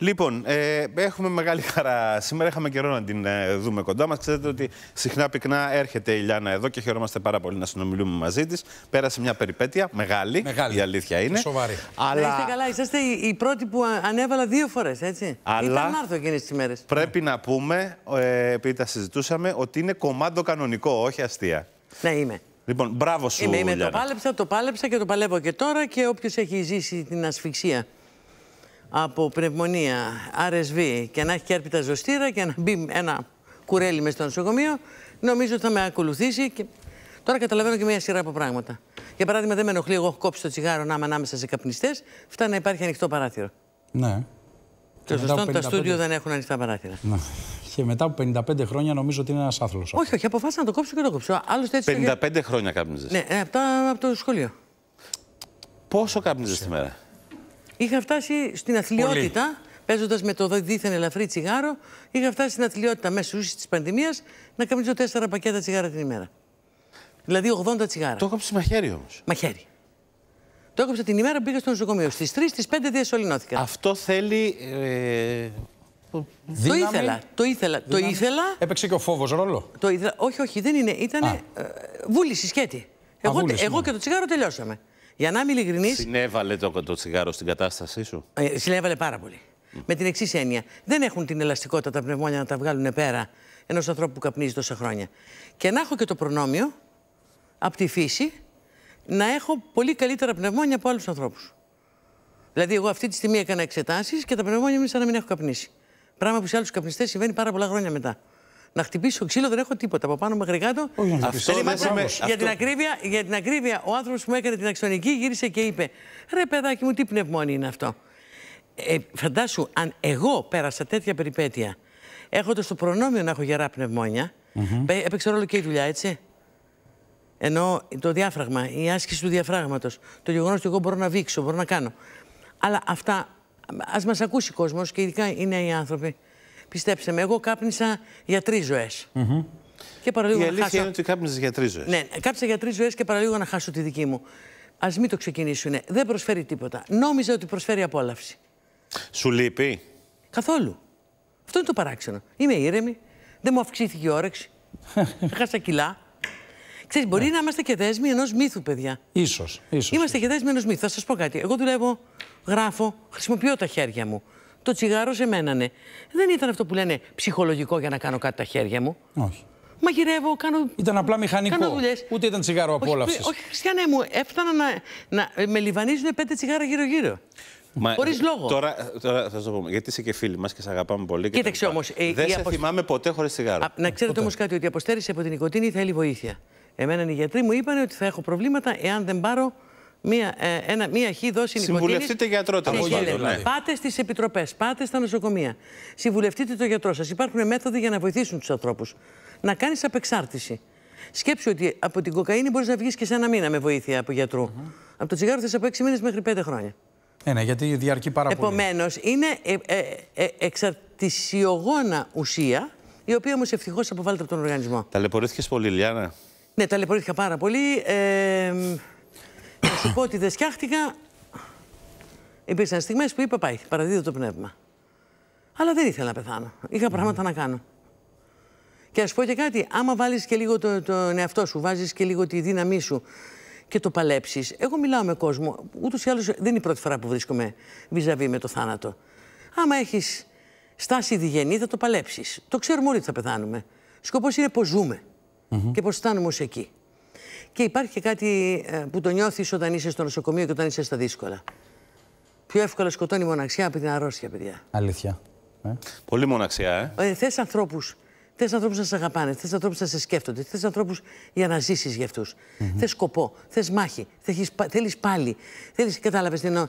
Λοιπόν, ε, έχουμε μεγάλη χαρά. Σήμερα είχαμε καιρό να την ε, δούμε κοντά μας. Ξέρετε ότι συχνά πυκνά έρχεται η Λιάνα εδώ και χαιρόμαστε πάρα πολύ να συνομιλούμε μαζί της. Πέρασε μια περιπέτεια μεγάλη, η αλήθεια είναι. Σοβαρή. Αλλά... Είστε καλά, είσαστε οι πρώτοι που ανέβαλα δύο φορές, έτσι. Αλλά Ήταν άρθρο εκείνες τις μέρες. Πρέπει να πούμε, ε, επειδή τα συζητούσαμε, ότι είναι κομμάτι κανονικό, όχι αστεία. Ναι, είμαι. Λοιπόν, μπράβο σου. Είμαι, είμαι. Το πάλεψα, το πάλεψα και το παλεύω και τώρα και όποιος έχει ζήσει την ασφυξία από πνευμονία, RSV και να έχει και έρπιτα ζωστήρα και να μπει ένα κουρέλι μες στο νοσοκομείο, νομίζω ότι θα με ακολουθήσει και τώρα καταλαβαίνω και μια σειρά από πράγματα. Για παράδειγμα, δεν με ενοχλεί εγώ έχω κόψει το τσιγάρο να είμαι ανάμεσα σε καπνιστές, φτάνει να υπάρχει ανοιχτό παράθυρο. Ναι. Και σωστό, τα στούντιο δεν έχουν ανοιχτά παράθυρα. Ναι. Και μετά από 55 χρόνια νομίζω ότι είναι ένας άθλος. Όχι, όχι, αποφάσισα να το κόψω και το κόψω. Άλλωστε έτσι. 55 χρόνια κάπνιζες. Ναι, ε, από, από το σχολείο. Πόσο κάπνιζες τη μέρα. Είχα φτάσει στην αθλειότητα, παίζοντας με το δίθεν ελαφρύ τσιγάρο, είχα φτάσει στην αθλειότητα μέσω της πανδημίας να καμίζω τέσσερα πακέτα τσιγάρα την ημέρα. Δηλαδή 80 τσιγάρα. Το έκοψες μαχαίρι όμω. Μαχαίρι. Το έκοψε την ημέρα που πήγα στο νοσοκομείο. Στις 3, στι 5 διασωληνώθηκα. Αυτό θέλει. Ε, δύναμη... Το ήθελα. Το ήθελα. Το ήθελα. Έπαιξε και ο φόβος ρόλο. Το ήθελα. Όχι, όχι, δεν είναι. Ήταν ε, βούληση σκέτη. Εγώ, εγώ ναι. και το τσιγάρο τελειώσαμε. Για να είμαι ειλικρινής. Συνέβαλε το, το τσιγάρο στην κατάστασή σου. Ε, συνέβαλε πάρα πολύ. Με την εξής έννοια. Δεν έχουν την ελαστικότητα τα πνευμόνια να τα βγάλουν πέρα ενός ανθρώπου που καπνίζει τόσα χρόνια. Και να έχω και το προνόμιο από τη φύση να έχω πολύ καλύτερα πνευμόνια από άλλους ανθρώπους. Δηλαδή, εγώ αυτή τη στιγμή έκανα εξετάσεις και τα πνευμόνια μου είναι σαν να μην έχω καπνίσει. Πράγμα που σε άλλους καπνιστές συμβαίνει πάρα πολλά χρόνια μετά να χτυπήσω ξύλο, δεν έχω τίποτα. Από πάνω μέχρι κάτω. δεν με... για, την ακρίβεια, για την ακρίβεια, ο άνθρωπος που μου έκανε την αξιονική γύρισε και είπε: Ρε παιδάκι μου, τι πνευμόνι είναι αυτό. Ε, φαντάσου, αν εγώ πέρασα τέτοια περιπέτεια, έχοντας το προνόμιο να έχω γερά πνευμόνια, mm -hmm. έπαιξε ρόλο και η δουλειά, έτσι. Ενώ το διάφραγμα, η άσκηση του διαφράγματο, το γεγονός ότι εγώ μπορώ να βήξω, μπορώ να κάνω. Αλλά αυτά, ας μας ακούσει ο κόσμος και ειδικά οι νέοι άνθρωποι. Πιστέψτε με, εγώ κάπνισα για τρεις ζωές. Mm -hmm. Και παραλίγο Η να αλήθεια είναι ότι κάπνισε για τρεις ζωές. Ναι, κάπνισα για τρεις ζωές και παραλίγο να χάσω τη δική μου. Ας μην το ξεκινήσουν. Δεν προσφέρει τίποτα. Νόμιζα ότι προσφέρει απόλαυση. Σου λείπει. Καθόλου. Αυτό είναι το παράξενο. Είμαι ήρεμη. Δεν μου αυξήθηκε η όρεξη. Χάσα κιλά. Ξέρεις, μπορεί ναι. να είμαστε και δέσμοι ενός μύθου, παιδιά. σω. Είμαστε και δέσμοι ενός μύθου. Θα σας πω κάτι. Εγώ δουλεύω, γράφω, χρησιμοποιώ τα χέρια μου το τσιγάρο σε μένα Δεν ήταν αυτό που λένε ψυχολογικό για να κάνω κάτι τα χέρια μου. Όχι. Μαγειρεύω, κάνω. Ήταν απλά μηχανικό. Ούτε ήταν τσιγάρο απόλαυσης. Όχι, όχι, Χριστιανέ μου, έφτανα να, να με λιβανίζουν πέντε τσιγάρα γύρω-γύρω. Χωρίς ε, λόγο. Τώρα, τώρα θα σου το πούμε. Γιατί είσαι και φίλοι μας και σε αγαπάμε πολύ. Κοίταξε όμως. Ε, δεν σε θυμάμαι ποτέ χωρίς τσιγάρο. Α, να ξέρετε όμως κάτι, ότι η αποστέρηση από την οικοτήνη θέλει βοήθεια. Εμένα οι γιατροί μου είπαν ότι θα έχω προβλήματα εάν δεν πάρω μία, ε, ένα, μία χ δόση Συμβουλευτείτε γιατρό ναι, τα δηλαδή. Ναι. Πάτε στις επιτροπές, πάτε στα νοσοκομεία. Συμβουλευτείτε το γιατρό σας. Υπάρχουν μέθοδοι για να βοηθήσουν τους ανθρώπους. Να κάνεις απεξάρτηση. Σκέψου ότι από την κοκαίνη μπορείς να βγεις και σε ένα μήνα με βοήθεια από γιατρού. Από το τσιγάρο θες από έξι μήνες μέχρι πέντε χρόνια. Ε, ναι, γιατί διαρκεί πάρα πολύ. Επομένως, είναι ε, ε, ε, εξαρτησιογόνα ουσία, η οποία όμως ευτυχώς αποβάλλεται από τον οργανισμό. Ταλαιπωρήθηκες πολύ, Λιάνα. Ναι, ταλαιπωρήθηκα πάρα πολύ. Ε, σου πω ότι δεν σκιάχτηκα. Υπήρξαν στιγμές που είπα πάει, παραδίδω το πνεύμα. Αλλά δεν ήθελα να πεθάνω. Είχα πράγματα mm. να κάνω. Και ας πω και κάτι, άμα βάλεις και λίγο το, τον εαυτό σου, βάζεις και λίγο τη δύναμή σου και το παλέψεις. Εγώ μιλάω με κόσμο. Ούτως ή άλλως δεν είναι η πρώτη φορά που βρίσκομαι βιζαβή με το θάνατο. Άμα έχεις στάση διγενή, θα το παλέψεις. Το ξέρουμε όλοι ότι θα πεθάνουμε. Σκοπός είναι πώ ζούμε και πώ φτάνουμε ως εκεί. Και υπάρχει και κάτι ε, που το νιώθεις όταν είσαι στο νοσοκομείο και όταν είσαι στα δύσκολα. Πιο εύκολα σκοτώνει η μοναξιά από την αρρώστια, παιδιά. Αλήθεια. Ε. Πολύ μοναξιά, ε. ε Θες ανθρώπους. Θες ανθρώπους να σε αγαπάνε. Θες ανθρώπους να σε σκέφτονται. Θες ανθρώπους για να ζήσεις για αυτούς. Mm Θες σκοπό. Θες μάχη. Θέλεις πάλι. Θέλεις. Κατάλαβες τι εννοώ.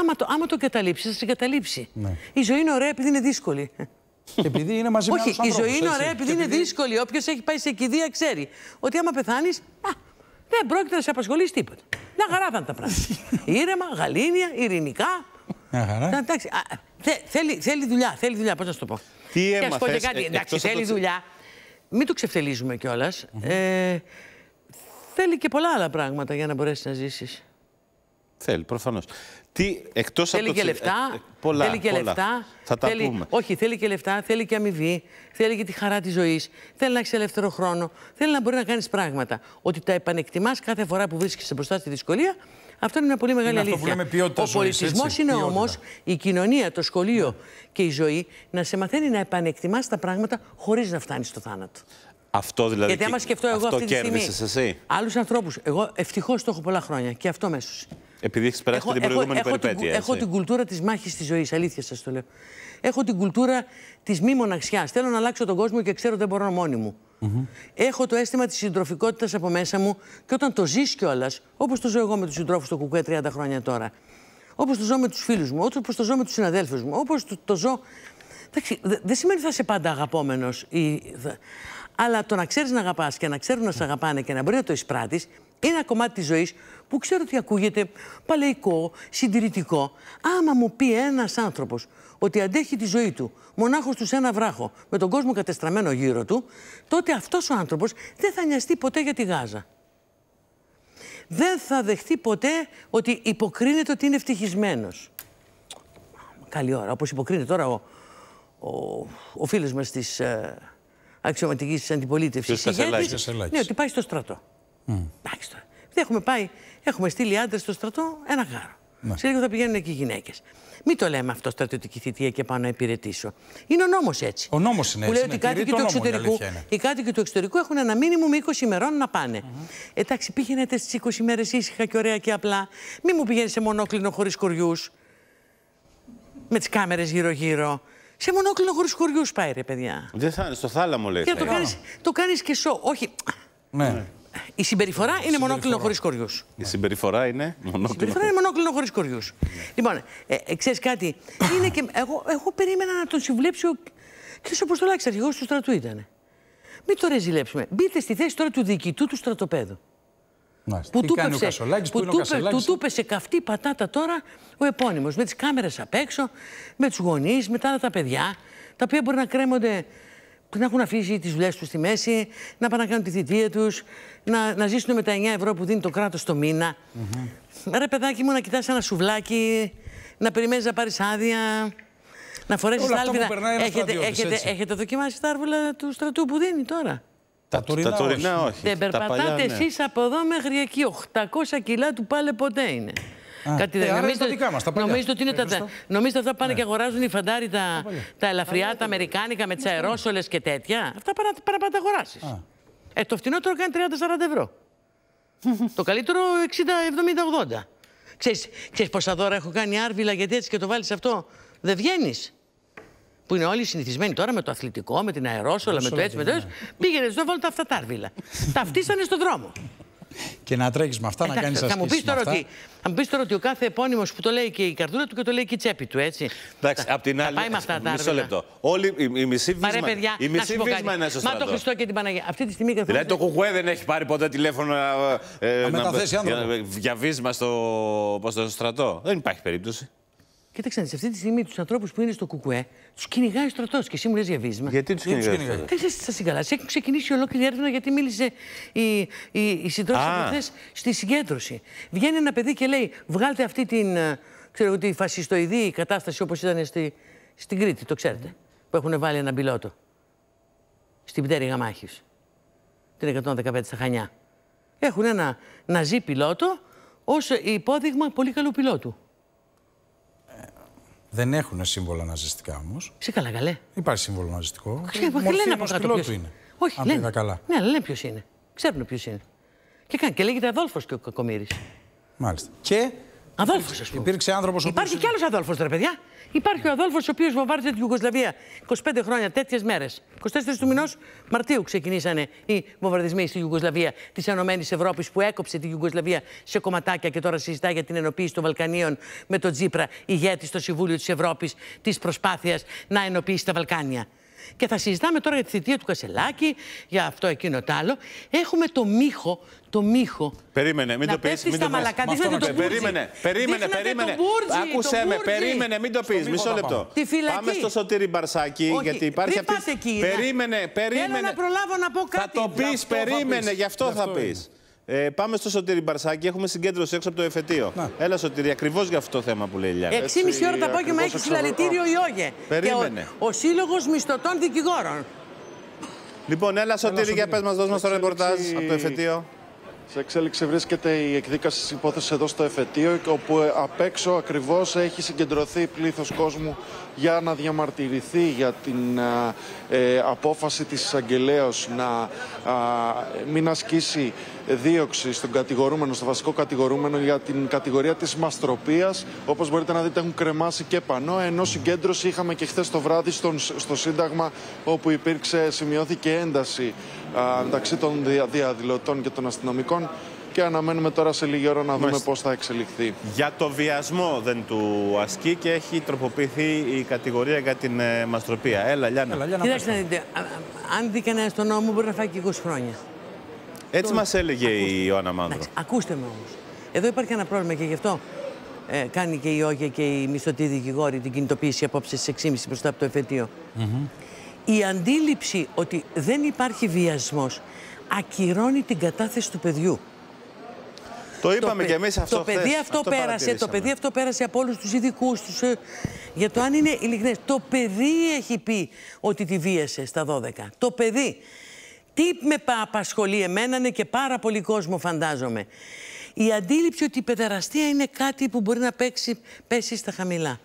Άμα το, άμα το καταλήψει, θα σε καταλήψει. Ναι. Η ζωή είναι ωραία επειδή είναι δύσκολη. Επειδή είναι μαζί με Όχι, η ζωή είναι ωραία επειδή, είναι δύσκολη. Όποιος έχει πάει σε κηδεία ξέρει ότι άμα πεθάνεις, δεν πρόκειται να σε απασχολήσει τίποτα. Να χαρά θα τα πράγματα. Ήρεμα, γαλήνια, ειρηνικά. χαρά. Εντάξει, θε, θέλει, θέλει δουλειά, θέλει δουλειά, πώς να σου το πω. Τι έμαθες, και κάτι. Ε, εντάξει, θέλει το... δουλειά. Μην το ξεφτελίζουμε κιόλας. ε, θέλει και πολλά άλλα πράγματα για να μπορέσεις να ζήσεις. Θέλει, προφανώς. Τι εκτός από το... και λεφτά. Ε, θέλει και πολλά. λεφτά. Θα τα θέλει... πούμε. Όχι, θέλει και λεφτά, θέλει και αμοιβή, θέλει και τη χαρά της ζωής. Θέλει να έχει ελεύθερο χρόνο. Θέλει να μπορεί να κάνεις πράγματα. Ότι τα επανεκτιμάς κάθε φορά που βρίσκεσαι μπροστά στη δυσκολία, αυτό είναι μια πολύ μεγάλη είναι αλήθεια. Αυτό που λέμε ποιότητας Ο πολιτισμός είναι όμως η κοινωνία, το σχολείο και η ζωή να σε μαθαίνει να επανεκτιμάς τα πράγματα χωρίς να φτάνεις στο θάνατο. Αυτό δηλαδή. Γιατί άμα σκεφτώ εγώ αυτό αυτή Άλλους ανθρώπους. Εγώ ευτυχώς το έχω πολλά χρόνια και αυτό μέσω. Επειδή έχεις περάσει την προηγούμενη έχω, περιπέτεια. έτσι. έχω την κουλτούρα της μάχης της ζωής. Αλήθεια σας το λέω. Έχω την κουλτούρα της μη μοναξιάς. Θέλω να αλλάξω τον κόσμο και ξέρω ότι δεν μπορώ μόνη μου. Mm Έχω το αίσθημα της συντροφικότητας από μέσα μου και όταν το ζεις κιόλας, όπως το ζω εγώ με τους συντρόφους του Κουκουέ 30 χρόνια τώρα, όπως το ζω με τους φίλους μου, όπως το ζω με τους συναδέλφους μου, όπως το, το ζω. δεν σημαίνει ότι θα είσαι πάντα αγαπόμενος. Ή... Αλλά το να ξέρεις να αγαπάς και να ξέρουν να σε αγαπάνε και να μπορεί να το εισπράττεις, ένα κομμάτι της ζωής που ξέρω ότι ακούγεται παλαιικό, συντηρητικό. Άμα μου πει ένας άνθρωπος ότι αντέχει τη ζωή του μονάχος τους σε ένα βράχο με τον κόσμο κατεστραμμένο γύρω του, τότε αυτός ο άνθρωπος δεν θα νοιαστεί ποτέ για τη Γάζα. Δεν θα δεχτεί ποτέ ότι υποκρίνεται ότι είναι ευτυχισμένος. Καλή ώρα, όπως υποκρίνεται τώρα ο, ο, ο φίλος μας της ε, αξιωματικής αντιπολίτευσης. Ναι, ότι πάει στο στρατό. Εντάξει mm. τώρα. Έχουμε πάει, έχουμε στείλει άντρες στο στρατό ένα γάρο. Ναι. Σε λίγο θα πηγαίνουν εκεί οι γυναίκες. Μην το λέμε αυτό στρατιωτική θητεία και πάνω να υπηρετήσω. Είναι ο νόμος έτσι. Ο ναι, νόμος είναι έτσι. Που λέει ότι οι κάτοικοι, του εξωτερικού, οι κάτοικοι του εξωτερικού έχουν ένα μήνυμο με 20 ημερών να πάνε. Mm -hmm. Εντάξει, πήγαινετε στι 20 ημέρες ήσυχα και ωραία και απλά. Μην μου πηγαίνεις σε μονόκλινο χωρίς κοριού. Με τις κάμερες γύρω-γύρω. Σε μονόκλινο χωρίς κοριού πάει ρε παιδιά. Δεν θα είναι, στο θάλαμο λέει. Και το κάνει και σο. Όχι. Ναι. ναι. Η συμπεριφορά είναι μονόκλινο χωρίς κοριούς. Η συμπεριφορά είναι μονόκλινο. Η συμπεριφορά είναι μονόκλινο χωρίς κοριούς. Ναι. Λοιπόν, ε, ε, ξέρεις κάτι, είναι και, εγώ, εγώ περίμενα να τον συμβουλέψει ο κ. Αποστολάκης, αρχηγός του στρατού ήταν. Μην το ρεζιλέψουμε. Μπείτε στη θέση τώρα του διοικητού του στρατοπέδου. Μάλιστα. Που του του τούπεσε καυτή πατάτα τώρα ο επώνυμος. Με τις κάμερες απ' έξω, με τους γονείς, με τα άλλα τα παιδιά, τα οποία μπορεί να κρέμονται να έχουν αφήσει τις δουλειές τους στη μέση, να πάνε να κάνουν τη θητεία τους, να, να ζήσουν με τα 9 ευρώ που δίνει το κράτος το μήνα. Mm Ρε παιδάκι μου, να κοιτάς ένα σουβλάκι, να περιμένεις να πάρεις άδεια. Να φορέσεις τα άλλα. Έχετε, έχετε, έχετε δοκιμάσει τα άρβουλα του στρατού που δίνει τώρα. Τα, τωρινά, όχι. όχι. Δεν περπατάτε ναι. εσείς από εδώ μέχρι εκεί. 800 κιλά του πάλε ποτέ είναι κάτι ε, δεν είναι. νομίζετε, δικά μας, νομίζετε ότι είναι αυτά πάνε ναι. και αγοράζουν οι φαντάροι τα, τα ελαφριά, τα, αμερικάνικα με τις ναι, ναι. αερόσολες και τέτοια. Αυτά πάνε, τα αγοράσεις. Ε, το φτηνότερο κάνει 30-40 ευρώ. το καλύτερο 60-70-80. Ξέρεις, ξέρεις δώρα έχω κάνει άρβιλα γιατί έτσι και το βάλεις αυτό. Δεν βγαίνεις. Που είναι όλοι συνηθισμένοι τώρα με το αθλητικό, με την αερόσολα, με το έτσι, με το έτσι. Πήγαινε, δεν βάλω τα αυτά τα άρβιλα. τα στον δρόμο και να τρέχει με αυτά, να κάνει ασκήσει. Θα μου πεις τώρα, ότι, τώρα ότι ο κάθε επώνυμος που το λέει και η καρδούλα του και το λέει και η τσέπη του, έτσι. Εντάξει, απ' την άλλη. πάει με αυτά Μισό λεπτό. Όλοι οι, οι μισοί βίσμα, Παρέ, παιδιά, η μισή βίσμα είναι στο στρατό. Μα το Χριστό και την Παναγία. Αυτή τη στιγμή καθόλου. Δηλαδή το Κουκουέ δεν έχει πάρει ποτέ τηλέφωνο ε, να, ε, για, για βίσμα στο, στο στρατό. Δεν υπάρχει περίπτωση. Κοίταξε, σε αυτή τη στιγμή τους ανθρώπους που είναι στο Κουκουέ τους κυνηγάει στρατός και εσύ μου λες για βίσμα. Γιατί τους κυνηγάει. Δεν ξέρει τι σα συγκαλέσει. Έχουν ξεκινήσει ολόκληρη έρευνα γιατί μίλησε η, η, η συντρόφισσα στη συγκέντρωση. Βγαίνει ένα παιδί και λέει: Βγάλτε αυτή την ε, ξέρω, τη φασιστοειδή κατάσταση όπως ήταν στη, στην Κρήτη, το ξέρετε. Που έχουν βάλει έναν πιλότο στην πτέρυγα μάχης. Την 115 στα Χανιά. Έχουν ένα ναζί πιλότο ως υπόδειγμα πολύ καλού πιλότου. Δεν έχουν σύμβολα ναζιστικά όμως. Σε καλά, καλέ. Υπάρχει σύμβολο ναζιστικό. Ξέρετε, λένε από του είναι. Όχι, δεν λένε. Καλά. Ναι, λένε ποιος είναι. Ξέρουν ποιος είναι. Και, κάνει, και λέγεται Αδόλφος και ο Κακομήρη. Μάλιστα. Και. Αδόλφος, ας πούμε. Υπήρξε άνθρωπος. Υπάρχει κι άλλος Αδόλφος, ρε παιδιά. Υπάρχει ο Αδόλφος, ο οποίος βομβάρδιζε την Ιουγκοσλαβία 25 χρόνια, τέτοιες μέρες. 24 του μηνός Μαρτίου ξεκινήσανε οι βομβαρδισμοί στη Ιουγκοσλαβία της Ενωμένης Ευρώπης που έκοψε την Ιουγκοσλαβία σε κομματάκια και τώρα συζητά για την ενοποίηση των Βαλκανίων με τον Τζίπρα, ηγέτη στο Συμβούλιο της Ευρώπης, της προσπάθειας να ενοποιήσει τα Βαλκάνια και θα συζητάμε τώρα για τη θητεία του Κασελάκη, για αυτό εκείνο το άλλο. Έχουμε το μύχο, το μύχο. Περίμενε, μην το πεις. Μην το μαλακά. το Περίμενε, περίμενε, περίμενε. Άκουσε με, περίμενε, μην το πεις. Μισό λεπτό. Τη φυλακή. Πάμε στο σωτήρι Μπαρσάκι, γιατί υπάρχει αυτή. Περίμενε, περίμενε. Θέλω να προλάβω να πω κάτι. Θα το πει, περίμενε, γι' αυτό θα πει. Ε, πάμε στο Σωτήρι Μπαρσάκη. Έχουμε συγκέντρωση έξω από το εφετείο. Να. Έλα, Σωτήρι, ακριβώς για αυτό το θέμα που λέει η Λιάννα. 6,5 ώρα το απόγευμα έχει συλλαλητήριο η ΟΓΕ. Περίμενε. ο, ο Σύλλογος Μισθωτών Δικηγόρων. Λοιπόν, έλα, Σωτήρι, για πες μας, δώσ' το ρεπορτάζ από το εφετείο. Σε εξέλιξη βρίσκεται η εκδίκαση της υπόθεσης εδώ στο εφετείο, όπου απ' έξω ακριβώς έχει συγκεντρωθεί πλήθος κόσμου για να διαμαρτυρηθεί για την ε, ε απόφαση της εισαγγελέα να α, μην ασκήσει δίωξη στον κατηγορούμενο, στο βασικό κατηγορούμενο για την κατηγορία της μαστροπίας όπως μπορείτε να δείτε, έχουν κρεμάσει και πανό. Ενώ συγκέντρωση είχαμε και χθες το βράδυ στο Σύνταγμα, όπου υπήρξε, σημειώθηκε ένταση μεταξύ των διαδηλωτών και των αστυνομικών και αναμένουμε τώρα σε λίγη ώρα να δούμε πώς θα εξελιχθεί. Για το βιασμό δεν του ασκεί και έχει τροποποιηθεί η κατηγορία για την ε, μαστροπία. Έλα, Λιάννα. Κοιτάξτε, να δείτε, αν δει κανένας τον νόμο μπορεί να φάει και 20 χρόνια. Έτσι το... μας έλεγε η Ιωάννα Μάνδρο. ακούστε με όμως. Εδώ υπάρχει ένα πρόβλημα και γι' αυτό ε, κάνει και η Όγια και η μισθωτή δικηγόρη την κινητοποίηση απόψε στις 6.30 μπροστά από το εφετείο. Mm Η αντίληψη ότι δεν υπάρχει βιασμός ακυρώνει την κατάθεση του παιδιού. Το είπαμε και εμείς αυτό. Το παιδί αυτό, πέρασε, το παιδί αυτό πέρασε από όλους τους ειδικούς τους. Ε, για το αν είναι ειλικρινές. Το παιδί έχει πει ότι τη βίασε στα 12. Το παιδί. Τι με απασχολεί εμένα είναι και πάρα πολύ κόσμο φαντάζομαι. Η αντίληψη ότι η παιδεραστία είναι κάτι που μπορεί να παίξει, πέσει στα χαμηλά.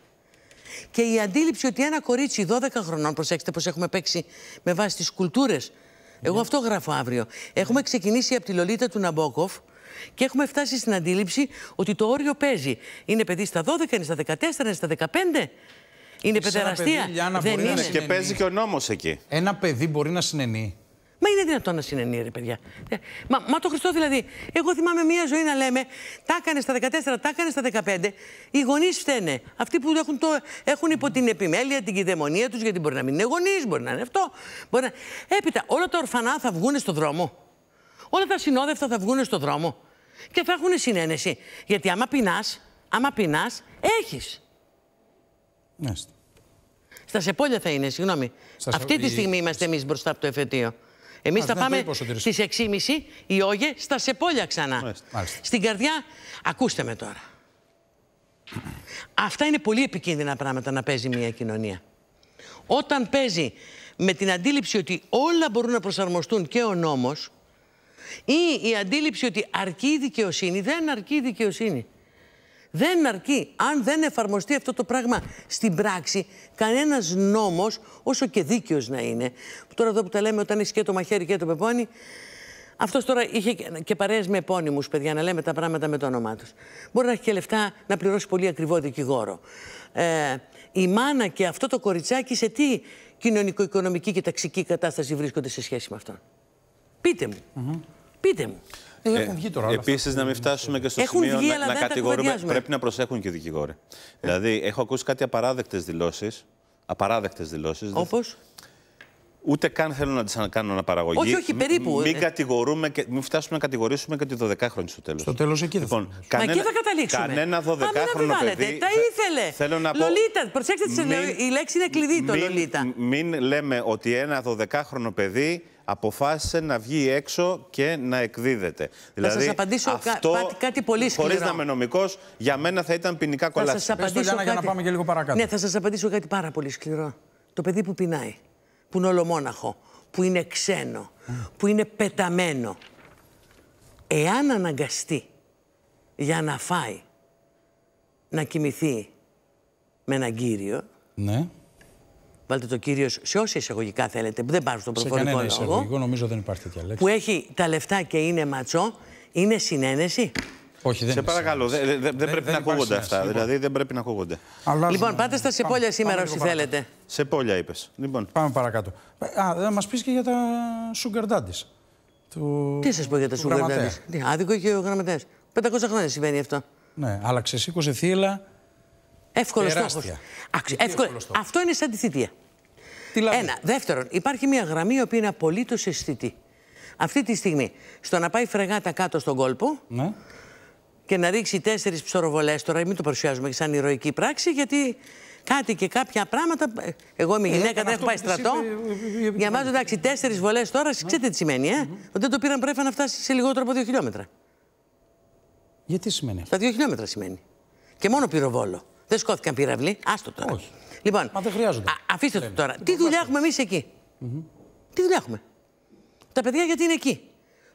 Και η αντίληψη ότι ένα κορίτσι 12 χρονών, προσέξτε πως έχουμε παίξει με βάση τις κουλτούρες. Εγώ ναι. αυτό γράφω αύριο. Έχουμε ξεκινήσει από τη Λολίτα του Ναμπόκοφ, και έχουμε φτάσει στην αντίληψη ότι το όριο παίζει. Είναι παιδί στα 12, είναι στα 14, είναι στα 15. Είναι παιδεραστία. δεν είναι. Και παίζει και ο νόμος εκεί. Ένα παιδί μπορεί να συνενεί. Μα είναι δυνατόν να συνενεί, ρε παιδιά. Ε, μα, μα το Χριστό δηλαδή. Εγώ θυμάμαι μια ζωή να λέμε τα έκανε στα 14, τα έκανε στα 15. Οι γονείς φταίνε. Αυτοί που έχουν, το, έχουν υπό την επιμέλεια, την κυδαιμονία τους, γιατί μπορεί να μην είναι γονείς, μπορεί να είναι αυτό. Έπειτα, όλα τα ορφανά θα βγουν στο δρόμο. Όλα τα συνόδευτα θα βγουν στο δρόμο και θα έχουν συνένεση. Γιατί άμα πεινάς, άμα πεινάς, έχεις. Ναι. Στα σεπόλια θα είναι, συγγνώμη. Αυτή τη στιγμή είμαστε εμείς μπροστά από το εφετείο. Εμείς θα πάμε στι 6.30 η Όγε στα σεπόλια ξανά. Μάλιστα. Στην καρδιά, ακούστε με τώρα. Αυτά είναι πολύ επικίνδυνα πράγματα να παίζει μια κοινωνία. Όταν παίζει με την αντίληψη ότι όλα μπορούν να προσαρμοστούν και ο νόμος, ή η αντίληψη ότι αρκεί η δικαιοσύνη. Δεν αρκεί η δικαιοσύνη. Δεν αρκεί. Αν δεν εφαρμοστεί αυτό το πράγμα στην πράξη, κανένας νόμος, όσο και δίκαιος να είναι. Που τώρα εδώ που τα λέμε, όταν έχεις και το μαχαίρι και το πεπόνι. Αυτός τώρα είχε και παρέες με επώνυμους, παιδιά, να λέμε τα πράγματα με το όνομά τους. Μπορεί να έχει και λεφτά να πληρώσει πολύ ακριβό δικηγόρο. Ε, η μάνα και αυτό το κοριτσάκι σε τι κοινωνικο-οικονομική και ταξική κατάσταση βρίσκονται σε σχέση με αυτόν. Πείτε μου. Πείτε ε, ε, Επίσης, να μην φτάσουμε και στο έχουν σημείο να, κατηγορούμε. Πρέπει να προσέχουν και οι δικηγόροι. Ε. Δηλαδή, έχω ακούσει κάτι απαράδεκτες δηλώσεις. Απαράδεκτες δηλώσεις. Όπως. Ούτε καν θέλω να τις κάνω αναπαραγωγή. Όχι, όχι, περίπου. Μην, κατηγορούμε και, μην φτάσουμε να κατηγορήσουμε και τη 12χρονη στο τέλος. Στο τέλος εκεί λοιπόν, θα κανένα, Μα θα καταλήξουμε. Κανένα 12χρονο παιδί. Τα ήθελε. Θέλω να Λολίτα, πω, προσέξτε, μην, η λέξη είναι κλειδί το μην, Λολίτα. Μην λέμε ότι ένα 12χρονο παιδί αποφάσισε να βγει έξω και να εκδίδεται. Θα δηλαδή, σας απαντήσω αυτό, κάτι, κάτι πολύ σκληρό. Χωρί να είμαι νομικός, για μένα θα ήταν ποινικά κολλάσια. Θα σας απαντήσω για να πάμε και λίγο παρακάτω. Ναι, θα σας απαντήσω κάτι πάρα πολύ σκληρό. Το παιδί που πεινάει που είναι ολομόναχο, που είναι ξένο, που είναι πεταμένο. Εάν αναγκαστεί για να φάει, να κοιμηθεί με έναν κύριο... Ναι. Βάλτε το κύριος σε όσα εισαγωγικά θέλετε, που δεν πάρουν στον προφορικό λόγο. Που έχει τα λεφτά και είναι ματσό, είναι συνένεση. Όχι, δεν σε παρακαλώ, δεν, δεν, δεν πρέπει να ακούγονται αυτά. Λοιπόν. Δηλαδή δεν πρέπει να ακούγονται. Αλλάζουμε. Λοιπόν, πάτε στα Σεπόλια σήμερα όσοι θέλετε. Σεπόλια είπες. Λοιπόν. Πάμε παρακάτω. Ε, α, να μας πεις και για τα Sugar Daddies. Του... Τι σας πω για τα Sugar Daddies. άδικο και ο γραμματέας. 500 χρόνια συμβαίνει αυτό. Ναι, αλλά ξεσήκωσε θύελα. Εύκολος στόχο. Αυτό είναι σαν τη θητεία. Ένα. Δεύτερον, υπάρχει μια γραμμή η οποία είναι απολύτως αισθητή. Αυτή τη στιγμή, στο να πάει φρεγάτα κάτω στον κόλπο, ναι και να ρίξει τέσσερις ψωροβολές τώρα, μην το παρουσιάζουμε σαν ηρωική πράξη, γιατί κάτι και κάποια πράγματα. Ε, εγώ είμαι ε, γυναίκα, δεν έχω πάει στρατό. Για ε, μα, εντάξει, τέσσερις βολές τώρα, ξέρετε τι σημαίνει, ε? Ότι δεν το πήραν πρέπει να φτάσει σε λιγότερο από δύο χιλιόμετρα. Γιατί σημαίνει αυτό. Τα δύο χιλιόμετρα σημαίνει. Και μόνο πυροβόλο. Δεν σκόθηκαν πυραυλοί. Άστο τώρα. Όχι. Λοιπόν, Μα δεν χρειάζονται. Α, αφήστε το τώρα. Τι δουλειά έχουμε εμείς εκεί. Τι δουλειά έχουμε. Τα παιδιά γιατί είναι εκεί.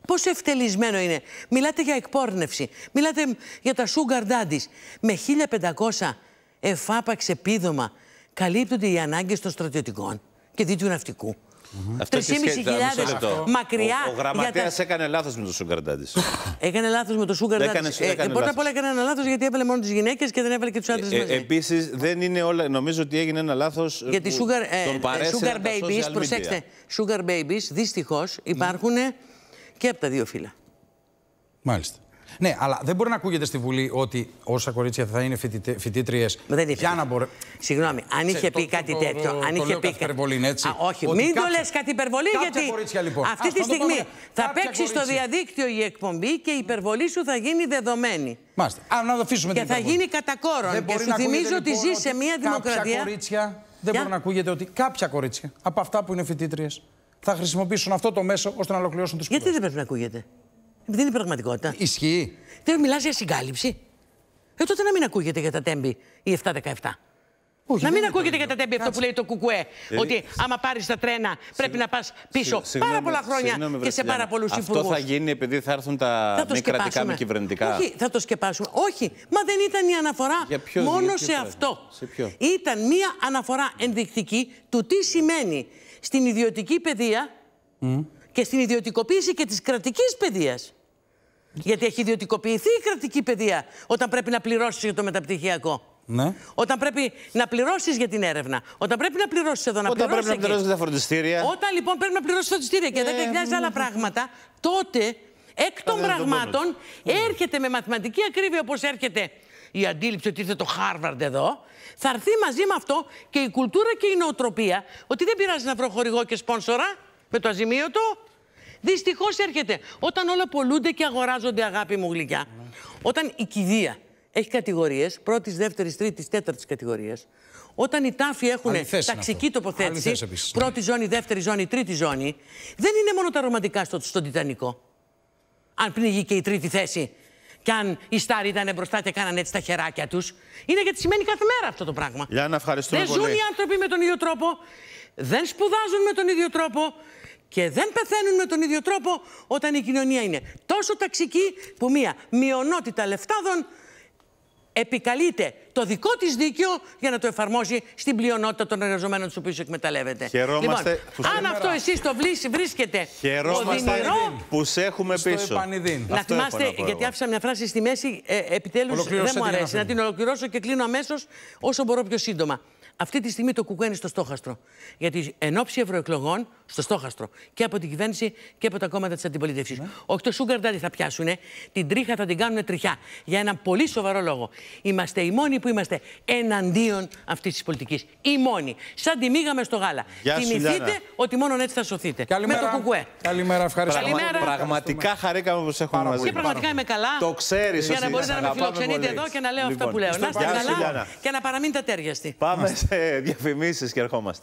Πόσο ευτελισμένο είναι. Μιλάτε για εκπόρνευση. Μιλάτε για τα sugar daddies. Με 1500 εφάπαξ επίδομα καλύπτονται οι ανάγκες των στρατιωτικών και δι του ναυτικού. Mm -hmm. 3.500 μακριά. Ο, ο γραμματέα έκανε λάθος με το Sugar Daddy. έκανε λάθος με το Sugar Daddy. Μπορεί ε, πρώτα όλα έκανε ένα λάθος γιατί έβαλε μόνο τις γυναίκες και δεν έβαλε και τους άντρες ε, ε, μαζί. Επίσης δεν είναι όλα. Νομίζω ότι έγινε ένα λάθος. Γιατί sugar, ε, sugar προσέξτε. Sugar Babies δυστυχώς υπάρχουν και από τα δύο φύλλα. Μάλιστα. Ναι, αλλά δεν μπορεί να ακούγεται στη Βουλή ότι όσα κορίτσια θα είναι φοιτήτριε. Δεν είπε. Για να μπορέ... Συγγνώμη, αν είχε πει κάτι τέτοιο. Αν είχε πει. Υπερβολή, έτσι. όχι, μην το λες κάτι υπερβολή, γιατί. Κορίτσια, λοιπόν. Αυτή τη στιγμή θα παίξει στο διαδίκτυο η εκπομπή και η υπερβολή σου θα γίνει δεδομένη. Μάλιστα. Α, να το αφήσουμε Και θα γίνει κατά κόρον. Και σου θυμίζω ότι λοιπόν ζεις σε μια δημοκρατία. Δεν μπορεί να ακούγεται ότι κάποια κορίτσια από αυτά που είναι φοιτήτριες θα χρησιμοποιήσουν αυτό το μέσο ώστε να ολοκληρώσουν τι Γιατί δεν πρέπει να ακούγεται. Δεν είναι πραγματικότητα. Ισχύει. Δεν μιλάς για συγκάλυψη. Ε, τότε να μην ακούγεται για τα τέμπη η 717. Όχι, να μην ακούγεται για τα τέμπη αυτό που λέει το Κουκουέ. Ε, ότι ε, άμα πάρεις τα τρένα πρέπει να πας πίσω πάρα πολλά χρόνια και σε πάρα πολλού υπουργού. Αυτό θα γίνει επειδή θα έρθουν τα μη κρατικά μη κυβερνητικά. Όχι, θα το σκεπάσουμε. Όχι, μα δεν ήταν η αναφορά μόνο σε αυτό. Ήταν μία αναφορά ενδεικτική του τι σημαίνει στην ιδιωτική παιδεία και στην ιδιωτικοποίηση και της κρατικής παιδείας. Γιατί έχει ιδιωτικοποιηθεί η κρατική παιδεία όταν πρέπει να πληρώσεις για το μεταπτυχιακό. Ναι. Όταν πρέπει να πληρώσεις για την έρευνα. Όταν πρέπει να πληρώσεις εδώ, να πληρώσει. Όταν πρέπει να πληρώσεις τα φροντιστήρια. Όταν λοιπόν πρέπει να πληρώσεις τα φροντιστήρια και δεν 10.000 ε, άλλα πράγματα, τότε εκ των πραγμάτων έρχεται με μαθηματική ακρίβεια όπως έρχεται η αντίληψη ότι ήρθε το Χάρβαρντ εδώ, θα έρθει μαζί με αυτό και η κουλτούρα και η νοοτροπία ότι δεν πειράζει να βρω χορηγό και σπόνσορα με το αζημίωτο. Δυστυχώς έρχεται όταν όλα πολλούνται και αγοράζονται, αγάπη μου γλυκιά. Mm. Όταν η κηδεία έχει κατηγορίες, πρώτης, δεύτερης, τρίτης, τέταρτης κατηγορία, όταν οι τάφοι έχουν ταξική αυτό. τοποθέτηση, ναι. πρώτη ζώνη, δεύτερη ζώνη, τρίτη ζώνη, δεν είναι μόνο τα ρομαντικά στο, στον Τιτανικό. Αν πνιγεί και η τρίτη θέση κι αν οι Στάρι ήταν μπροστά και κάνανε έτσι τα χεράκια τους. Είναι γιατί σημαίνει κάθε μέρα αυτό το πράγμα. να ευχαριστούμε δεν ζουν οι άνθρωποι με τον ίδιο τρόπο, δεν σπουδάζουν με τον ίδιο τρόπο και δεν πεθαίνουν με τον ίδιο τρόπο όταν η κοινωνία είναι τόσο ταξική που μία μειονότητα λεφτάδων επικαλείται το δικό της δίκαιο για να το εφαρμόσει στην πλειονότητα των εργαζομένων τους οποίους εκμεταλλεύεται. Χαιρόμαστε λοιπόν, που αν αυτό εσείς το βλύσει, βρίσκεται οδυνηρό. που σε έχουμε πίσω. Να θυμάστε, γιατί άφησα μια φράση στη μέση, ε, επιτέλους δεν μου αρέσει. Να την ολοκληρώσω και κλείνω αμέσως όσο μπορώ πιο σύντομα. Αυτή τη στιγμή το κουκουέ στο στόχαστρο. Γιατί εν ώψη ευρωεκλογών, στο στόχαστρο. Και από την κυβέρνηση και από τα κόμματα της αντιπολίτευσης. Ναι. Όχι το Sugar Daddy θα πιάσουν, την τρίχα θα την κάνουν τριχιά. Για ένα πολύ σοβαρό λόγο. Είμαστε οι μόνοι που είμαστε εναντίον αυτής της πολιτικής. Οι μόνοι. Σαν τη μήγαμε στο γάλα. Γεια Θυμηθείτε ότι μόνο έτσι θα σωθείτε. Καλημέρα. Με το κουκουέ. Καλημέρα, ευχαριστώ. Καλημέρα. Πραγματικά χαρήκαμε που σε έχουμε μαζί. Και πραγματικά είμαι καλά. Το ξέρεις. Για να μπορείτε να με φιλοξενείτε εδώ και να λέω αυτά λοιπόν, που λέω. Να είστε καλά και να παραμείνετε τέριαστοι. Πάμε σε διαφημίσεις και ερχόμαστε.